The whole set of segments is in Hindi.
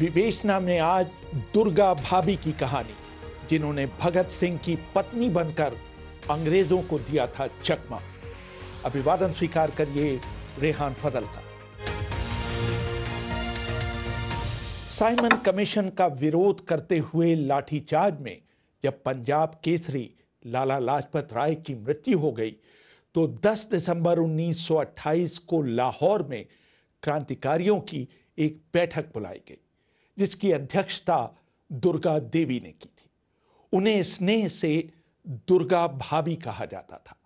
विवेचना में आज दुर्गा भाभी की कहानी जिन्होंने भगत सिंह की पत्नी बनकर अंग्रेजों को दिया था चकमा अभिवादन स्वीकार करिए रेहान फजल का साइमन कमीशन का विरोध करते हुए लाठीचार्ज में जब पंजाब केसरी लाला लाजपत राय की मृत्यु हो गई तो 10 दिसंबर 1928 को लाहौर में क्रांतिकारियों की एक बैठक बुलाई गई जिसकी अध्यक्षता दुर्गा देवी ने की थी उन्हें स्नेह से दुर्गा भाभी कहा जाता था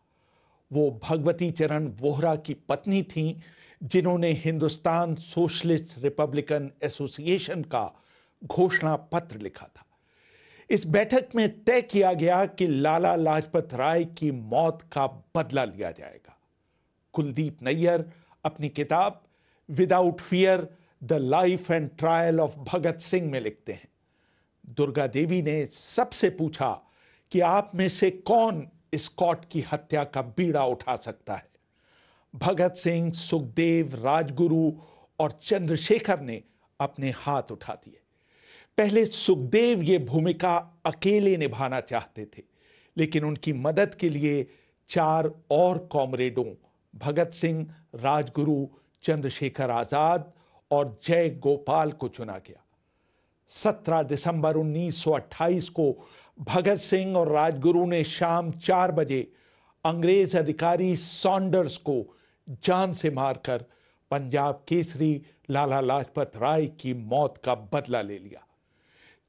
वो भगवती चरण वोहरा की पत्नी थीं जिन्होंने हिंदुस्तान सोशलिस्ट रिपब्लिकन एसोसिएशन का घोषणा पत्र लिखा था इस बैठक में तय किया गया कि लाला लाजपत राय की मौत का बदला लिया जाएगा कुलदीप नैयर अपनी किताब without fear the life and trial of Bhagat Singh में लिखते हैं दुर्गा देवी ने सबसे पूछा कि आप में से कौन स्कॉट की हत्या का बीड़ा उठा सकता है भगत सिंह सुखदेव राजगुरु और चंद्रशेखर ने अपने हाथ उठा दिए पहले सुखदेव ये भूमिका अकेले निभाना चाहते थे लेकिन उनकी मदद के लिए चार और कॉमरेडों भगत सिंह राजगुरु चंद्रशेखर आज़ाद और जय गोपाल को चुना गया 17 दिसंबर 1928 को भगत सिंह और राजगुरु ने शाम चार बजे अंग्रेज अधिकारी सॉन्डर्स को जान से मारकर पंजाब केसरी लाला लाजपत राय की मौत का बदला ले लिया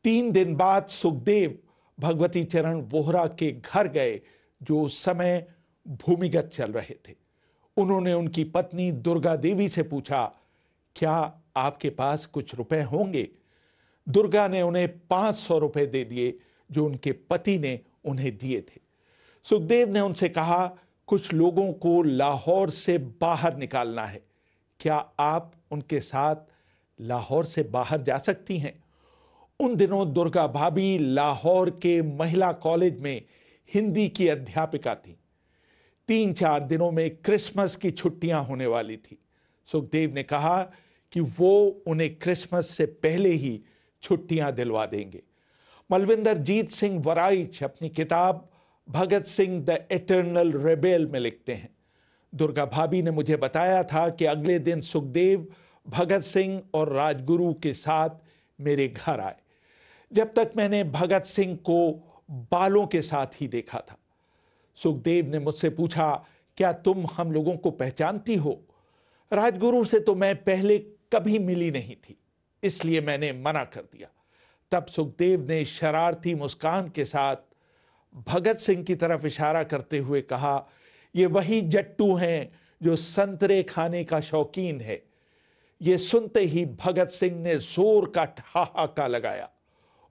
तीन दिन बाद सुखदेव भगवती चरण वोहरा के घर गए जो उस समय भूमिगत चल रहे थे उन्होंने उनकी पत्नी दुर्गा देवी से पूछा क्या आपके पास कुछ रुपए होंगे दुर्गा ने उन्हें पांच सौ रुपए दे दिए जो उनके पति ने उन्हें दिए थे सुखदेव ने उनसे कहा कुछ लोगों को लाहौर से बाहर निकालना है क्या आप उनके साथ लाहौर से बाहर जा सकती हैं उन दिनों दुर्गा भाभी लाहौर के महिला कॉलेज में हिंदी की अध्यापिका थी तीन चार दिनों में क्रिसमस की छुट्टियां होने वाली थी सुखदेव ने कहा कि वो उन्हें क्रिसमस से पहले ही छुट्टियां दिलवा देंगे मलविंदर जीत सिंह वराइच अपनी किताब Bhagat Singh the eternal rebel में लिखते हैं दुर्गा भाभी ने मुझे बताया था कि अगले दिन सुखदेव भगत सिंह और राजगुरु के साथ मेरे घर आए जब तक मैंने भगत सिंह को बालों के साथ ही देखा था सुखदेव ने मुझसे पूछा क्या तुम हम लोगों को पहचानती हो राजगुरु से तो मैं पहले कभी मिली नहीं थी इसलिए मैंने मना कर दिया तब सुखदेव ने शरारती मुस्कान के साथ भगत सिंह की तरफ इशारा करते हुए कहा ये वही जट्टू हैं जो संतरे खाने का शौकीन है ये सुनते ही भगत सिंह ने जोर का ठहाका लगाया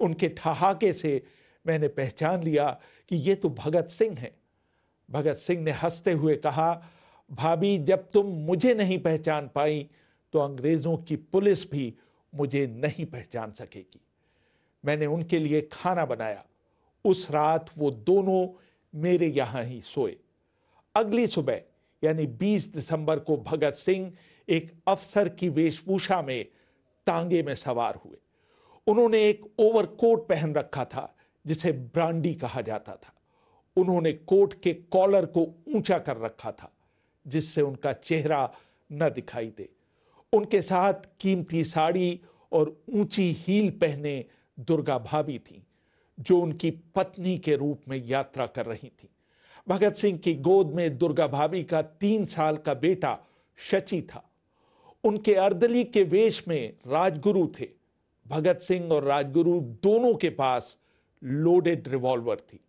उनके ठहाके से मैंने पहचान लिया कि ये तो भगत सिंह हैं भगत सिंह ने हंसते हुए कहा भाभी जब तुम मुझे नहीं पहचान पाई तो अंग्रेज़ों की पुलिस भी मुझे नहीं पहचान सकेगी मैंने उनके लिए खाना बनाया उस रात वो दोनों मेरे यहाँ ही सोए अगली सुबह यानी 20 दिसंबर को भगत सिंह एक अफसर की वेशभूषा में तांगे में सवार हुए उन्होंने एक ओवरकोट पहन रखा था जिसे ब्रांडी कहा जाता था उन्होंने कोट के कॉलर को ऊंचा कर रखा था जिससे उनका चेहरा न दिखाई दे उनके साथ कीमती साड़ी और ऊंची हील पहने दुर्गा भाभी थी जो उनकी पत्नी के रूप में यात्रा कर रही थी भगत सिंह की गोद में दुर्गा भाभी का तीन साल का बेटा शची था उनके अर्दली के वेश में राजगुरु थे भगत सिंह और राजगुरु दोनों के पास लोडेड रिवॉल्वर थी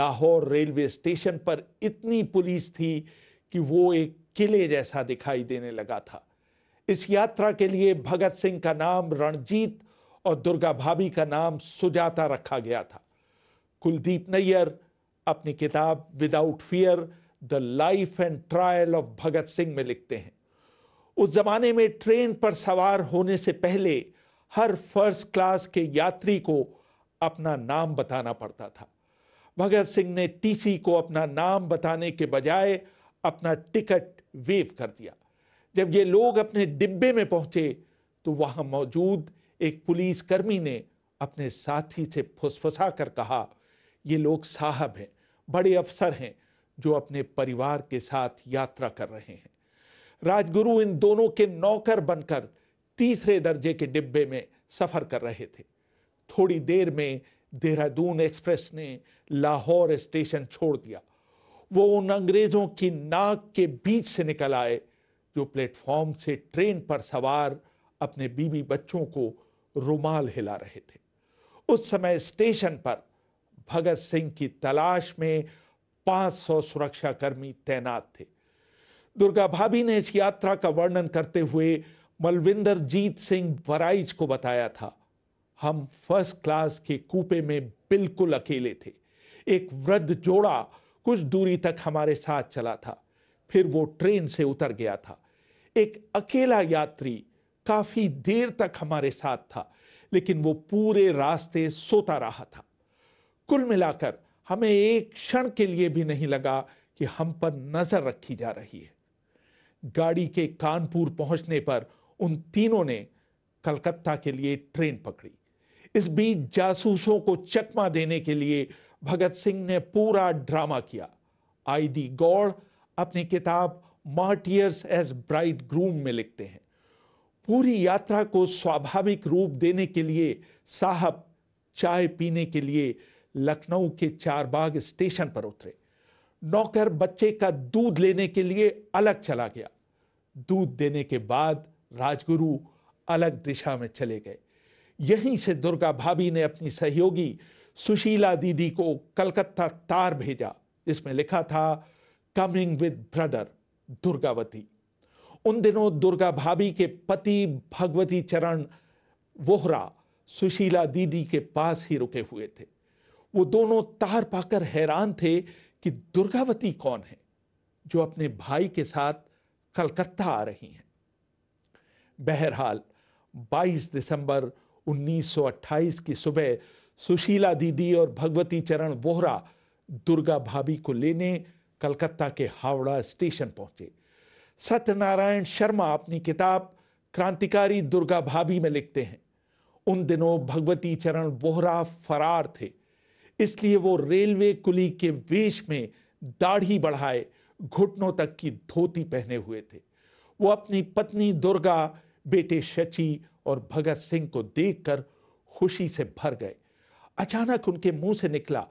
लाहौर रेलवे स्टेशन पर इतनी पुलिस थी कि वो एक किले जैसा दिखाई देने लगा था इस यात्रा के लिए भगत सिंह का नाम रणजीत और दुर्गा भाभी का नाम सुजाता रखा गया था कुलदीप नैयर अपनी किताब without fear the life and trial of Bhagat Singh में लिखते हैं उस जमाने में ट्रेन पर सवार होने से पहले हर फर्स्ट क्लास के यात्री को अपना नाम बताना पड़ता था भगत सिंह ने टीसी को अपना नाम बताने के बजाय अपना टिकट वेव कर दिया जब ये लोग अपने डिब्बे में पहुंचे तो वहां मौजूद एक पुलिस कर्मी ने अपने साथी से फुसफुसा कर कहा ये लोग साहब हैं बड़े अफसर हैं जो अपने परिवार के साथ यात्रा कर रहे हैं राजगुरु इन दोनों के नौकर बनकर तीसरे दर्जे के डिब्बे में सफ़र कर रहे थे थोड़ी देर में देहरादून एक्सप्रेस ने लाहौर स्टेशन छोड़ दिया वो उन अंग्रेज़ों की नाक के बीच से निकल आए जो प्लेटफॉर्म से ट्रेन पर सवार अपने बीबी बच्चों को रुमाल हिला रहे थे उस समय स्टेशन पर भगत सिंह की तलाश में 500 सुरक्षाकर्मी तैनात थे दुर्गा भाभी ने इस यात्रा का वर्णन करते हुए मलविंदर जीत सिंह वराइज को बताया था हम फर्स्ट क्लास के कूपे में बिल्कुल अकेले थे एक वृद्ध जोड़ा कुछ दूरी तक हमारे साथ चला था फिर वो ट्रेन से उतर गया था एक अकेला यात्री काफी देर तक हमारे साथ था लेकिन वो पूरे रास्ते सोता रहा था कुल मिलाकर हमें एक क्षण के लिए भी नहीं लगा कि हम पर नजर रखी जा रही है गाड़ी के कानपुर पहुंचने पर उन तीनों ने कलकत्ता के लिए ट्रेन पकड़ी इस बीच जासूसों को चकमा देने के लिए भगत सिंह ने पूरा ड्रामा किया आईडी गौड़ अपनी किताब मार्टियर्स एज ब्राइड ग्रूम में लिखते हैं पूरी यात्रा को स्वाभाविक रूप देने के लिए साहब चाय पीने के लिए लखनऊ के चारबाग स्टेशन पर उतरे नौकर बच्चे का दूध लेने के लिए अलग चला गया दूध देने के बाद राजगुरु अलग दिशा में चले गए यहीं से दुर्गा भाभी ने अपनी सहयोगी सुशीला दीदी को कलकत्ता तार भेजा जिसमें लिखा था कमिंग विद ब्रदर दुर्गावती उन दिनों दुर्गा भाभी के पति भगवती चरण वोहरा सुशीला दीदी के पास ही रुके हुए थे वो दोनों तार पाकर हैरान थे कि दुर्गावती कौन है जो अपने भाई के साथ कलकत्ता आ रही हैं बहरहाल 22 दिसंबर 1928 की सुबह सुशीला दीदी और भगवती चरण वोहरा दुर्गा भाभी को लेने कलकत्ता के हावड़ा स्टेशन पहुंचे सत्यनारायण शर्मा अपनी किताब क्रांतिकारी दुर्गा भाभी में लिखते हैं उन दिनों भगवती चरण बोहरा फरार थे इसलिए वो रेलवे कुली के वेश में दाढ़ी बढ़ाए घुटनों तक की धोती पहने हुए थे वो अपनी पत्नी दुर्गा बेटे शची और भगत सिंह को देखकर खुशी से भर गए अचानक उनके मुंह से निकला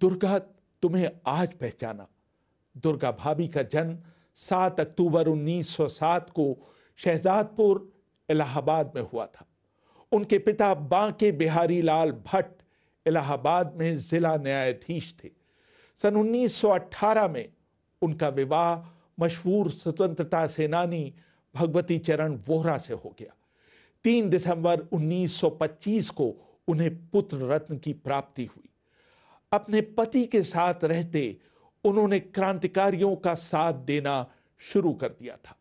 दुर्गा तुम्हें आज पहचाना दुर्गा भाभी का जन्म 7 अक्टूबर 1907 को शहजादपुर इलाहाबाद में हुआ था उनके पिता बांके बिहारी लाल भट्ट इलाहाबाद में ज़िला न्यायाधीश थे सन 1918 में उनका विवाह मशहूर स्वतंत्रता सेनानी भगवती चरण वोहरा से हो गया 3 दिसंबर 1925 को उन्हें पुत्र रत्न की प्राप्ति हुई अपने पति के साथ रहते उन्होंने क्रांतिकारियों का साथ देना शुरू कर दिया था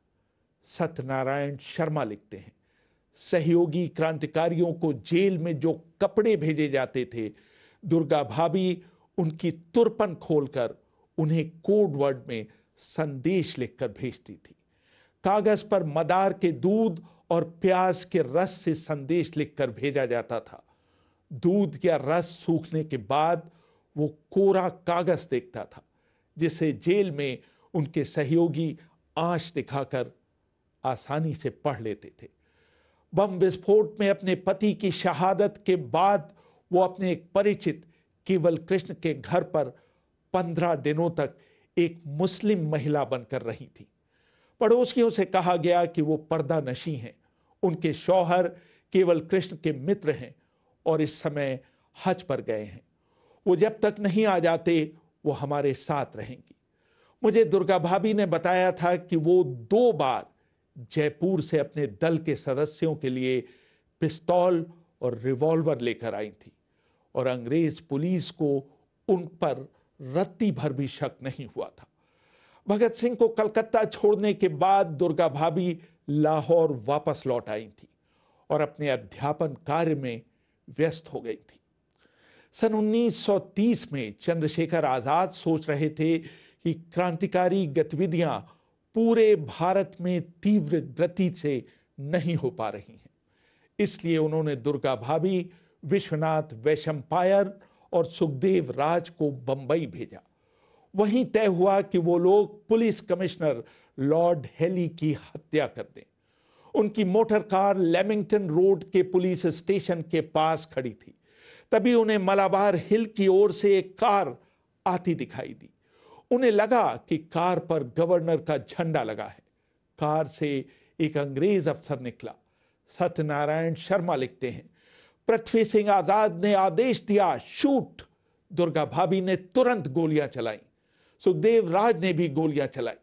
सत्यनारायण शर्मा लिखते हैं सहयोगी क्रांतिकारियों को जेल में जो कपड़े भेजे जाते थे दुर्गा भाभी उनकी तुरपन खोलकर उन्हें कोडवर्ड में संदेश लिखकर भेजती थी कागज पर मदार के दूध और प्याज के रस से संदेश लिखकर भेजा जाता था दूध या रस सूखने के बाद वो कोरा कागज देखता था जिसे जेल में उनके सहयोगी आंच दिखाकर आसानी से पढ़ लेते थे बम विस्फोट में अपने पति की शहादत के बाद वो अपने एक परिचित केवल कृष्ण के घर पर पंद्रह दिनों तक एक मुस्लिम महिला बनकर रही थी पड़ोसियों से कहा गया कि वो पर्दा नशी हैं उनके शौहर केवल कृष्ण के मित्र हैं और इस समय हज पर गए हैं वो जब तक नहीं आ जाते वो हमारे साथ रहेंगी मुझे दुर्गा भाभी ने बताया था कि वो दो बार जयपुर से अपने दल के सदस्यों के लिए पिस्तौल और रिवॉल्वर लेकर आई थी और अंग्रेज पुलिस को उन पर रत्ती भर भी शक नहीं हुआ था भगत सिंह को कलकत्ता छोड़ने के बाद दुर्गा भाभी लाहौर वापस लौट आई थी और अपने अध्यापन कार्य में व्यस्त हो गई थी सन 1930 में चंद्रशेखर आज़ाद सोच रहे थे कि क्रांतिकारी गतिविधियां पूरे भारत में तीव्र गति से नहीं हो पा रही हैं इसलिए उन्होंने दुर्गा भाभी विश्वनाथ वैशंपायर और सुखदेव राज को बंबई भेजा वहीं तय हुआ कि वो लोग पुलिस कमिश्नर लॉर्ड हेली की हत्या कर दें उनकी मोटर कार लेमिंगटन रोड के पुलिस स्टेशन के पास खड़ी थी तभी उन्हें मलाबार हिल की ओर से एक कार आती दिखाई दी उन्हें लगा कि कार पर गवर्नर का झंडा लगा है कार से एक अंग्रेज अफसर निकला सत्यनारायण शर्मा लिखते हैं पृथ्वी सिंह आजाद ने आदेश दिया शूट दुर्गा भाभी ने तुरंत गोलियां चलाई सुखदेव राज ने भी गोलियां चलाई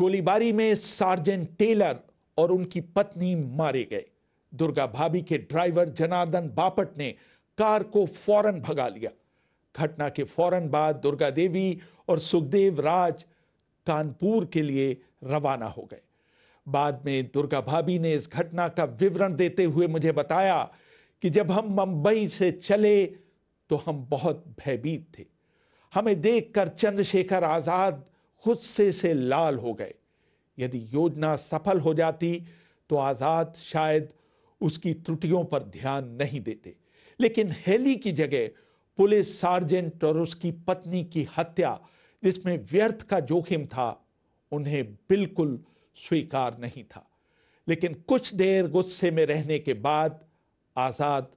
गोलीबारी में सार्जेंट टेलर और उनकी पत्नी मारे गए दुर्गा भाभी के ड्राइवर जनार्दन बापट ने कार को फौरन भगा लिया घटना के फौरन बाद दुर्गा देवी और सुखदेव राज कानपुर के लिए रवाना हो गए बाद में दुर्गा भाभी ने इस घटना का विवरण देते हुए मुझे बताया कि जब हम मुंबई से चले तो हम बहुत भयभीत थे हमें देखकर चंद्रशेखर आजाद गुस्से से लाल हो गए यदि योजना सफल हो जाती तो आजाद शायद उसकी त्रुटियों पर ध्यान नहीं देते लेकिन हेली की जगह पुलिस सार्जेंट और उसकी पत्नी की हत्या जिसमें व्यर्थ का जोखिम था उन्हें बिल्कुल स्वीकार नहीं था लेकिन कुछ देर गुस्से में रहने के बाद आज़ाद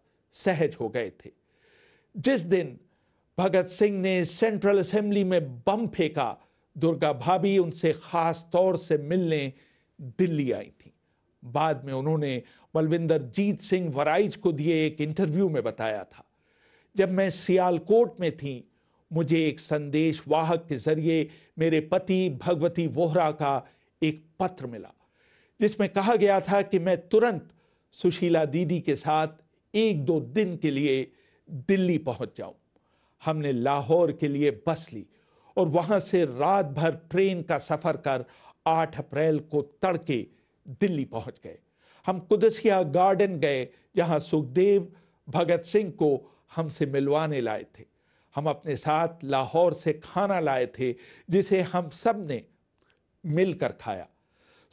सहज हो गए थे जिस दिन भगत सिंह ने सेंट्रल असेंबली में बम फेंका दुर्गा भाभी उनसे खास तौर से मिलने दिल्ली आई थी बाद में उन्होंने बलविंदरजीत सिंह वराइज को दिए एक इंटरव्यू में बताया था जब मैं सियालकोट में थी मुझे एक संदेश वाहक के जरिए मेरे पति भगवती वोहरा का एक पत्र मिला जिसमें कहा गया था कि मैं तुरंत सुशीला दीदी के साथ एक दो दिन के लिए दिल्ली पहुंच जाऊं हमने लाहौर के लिए बस ली और वहां से रात भर ट्रेन का सफ़र कर 8 अप्रैल को तड़के दिल्ली पहुंच गए हम कुदसिया गार्डन गए जहां सुखदेव भगत सिंह को हमसे मिलवाने लाए थे हम अपने साथ लाहौर से खाना लाए थे जिसे हम सब ने मिलकर खाया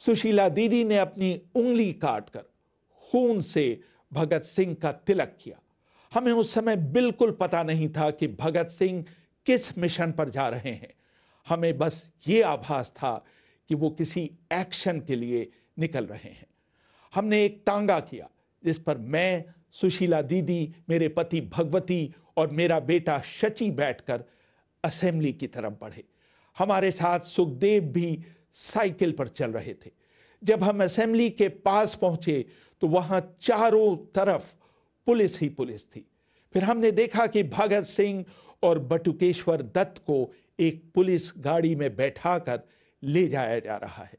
सुशीला दीदी ने अपनी उंगली काटकर खून से भगत सिंह का तिलक किया हमें उस समय बिल्कुल पता नहीं था कि भगत सिंह किस मिशन पर जा रहे हैं हमें बस ये आभास था कि वो किसी एक्शन के लिए निकल रहे हैं हमने एक तांगा किया जिस पर मैं सुशीला दीदी मेरे पति भगवती और मेरा बेटा शची बैठकर असेंबली की तरफ बढ़े हमारे साथ सुखदेव भी साइकिल पर चल रहे थे जब हम असेंबली के पास पहुंचे तो वहां चारों तरफ पुलिस ही पुलिस थी फिर हमने देखा कि भगत सिंह और बटुकेश्वर दत्त को एक पुलिस गाड़ी में बैठाकर ले जाया जा रहा है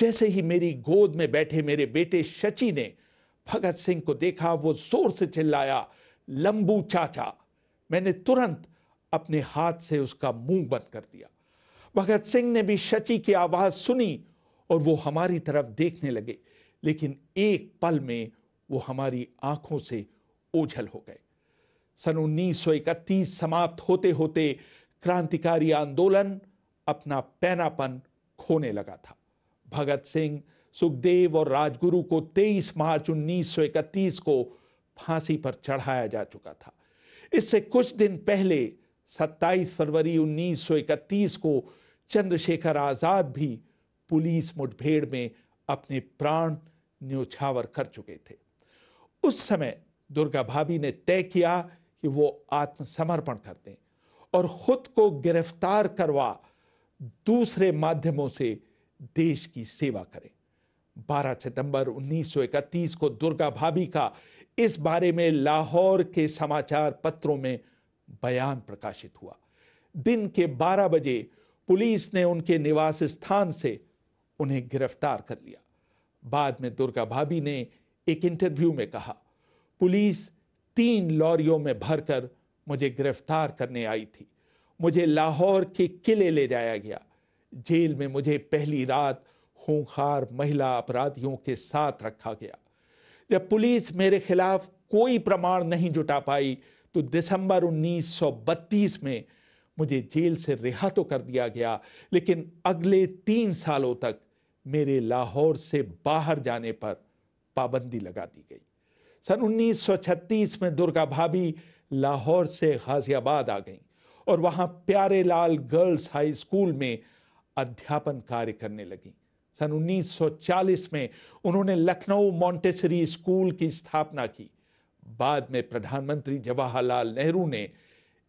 जैसे ही मेरी गोद में बैठे मेरे बेटे शची ने भगत सिंह को देखा वो जोर से चिल्लाया लंबू चाचा मैंने तुरंत अपने हाथ से उसका मुंह बंद कर दिया भगत सिंह ने भी शची की आवाज़ सुनी और वो हमारी तरफ देखने लगे लेकिन एक पल में वो हमारी आंखों से ओझल हो गए सन उन्नीस समाप्त होते होते क्रांतिकारी आंदोलन अपना पैनापन खोने लगा था भगत सिंह सुखदेव और राजगुरु को 23 मार्च 1931 को फांसी पर चढ़ाया जा चुका था इससे कुछ दिन पहले 27 फरवरी 1931 को चंद्रशेखर आज़ाद भी पुलिस मुठभेड़ में अपने प्राण न्योछावर कर चुके थे उस समय दुर्गा भाभी ने तय किया कि वो आत्मसमर्पण कर दें और खुद को गिरफ्तार करवा दूसरे माध्यमों से देश की सेवा करें 12 सितंबर 1931 को दुर्गा भाभी का इस बारे में लाहौर के समाचार पत्रों में बयान प्रकाशित हुआ दिन के 12 बजे पुलिस ने उनके निवास स्थान से उन्हें गिरफ्तार कर लिया बाद में दुर्गा भाभी ने एक इंटरव्यू में कहा पुलिस तीन लॉरियों में भरकर मुझे गिरफ्तार करने आई थी मुझे लाहौर के किले ले जाया गया जेल में मुझे पहली रात खूंखार महिला अपराधियों के साथ रखा गया जब पुलिस मेरे खिलाफ कोई प्रमाण नहीं जुटा पाई तो दिसंबर 1932 में मुझे जेल से रिहा तो कर दिया गया लेकिन अगले तीन सालों तक मेरे लाहौर से बाहर जाने पर पाबंदी लगा दी गई सन 1936 में दुर्गा भाभी लाहौर से गाजियाबाद आ गईं और वहाँ प्यारे लाल गर्ल्स हाई स्कूल में अध्यापन कार्य करने लगी सन 1940 में उन्होंने लखनऊ मॉन्टेसरी स्कूल की स्थापना की बाद में प्रधानमंत्री जवाहरलाल नेहरू ने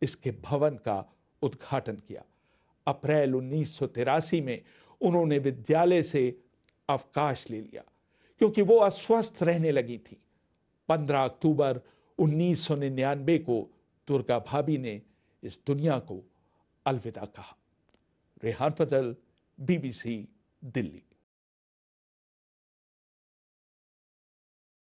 इसके भवन का उद्घाटन किया अप्रैल उन्नीस में उन्होंने विद्यालय से अवकाश ले लिया क्योंकि वो अस्वस्थ रहने लगी थी 15 अक्टूबर 1999 को दुर्गा भाभी ने इस दुनिया को अलविदा कहा रेहान फजल बीबीसी दिल्ली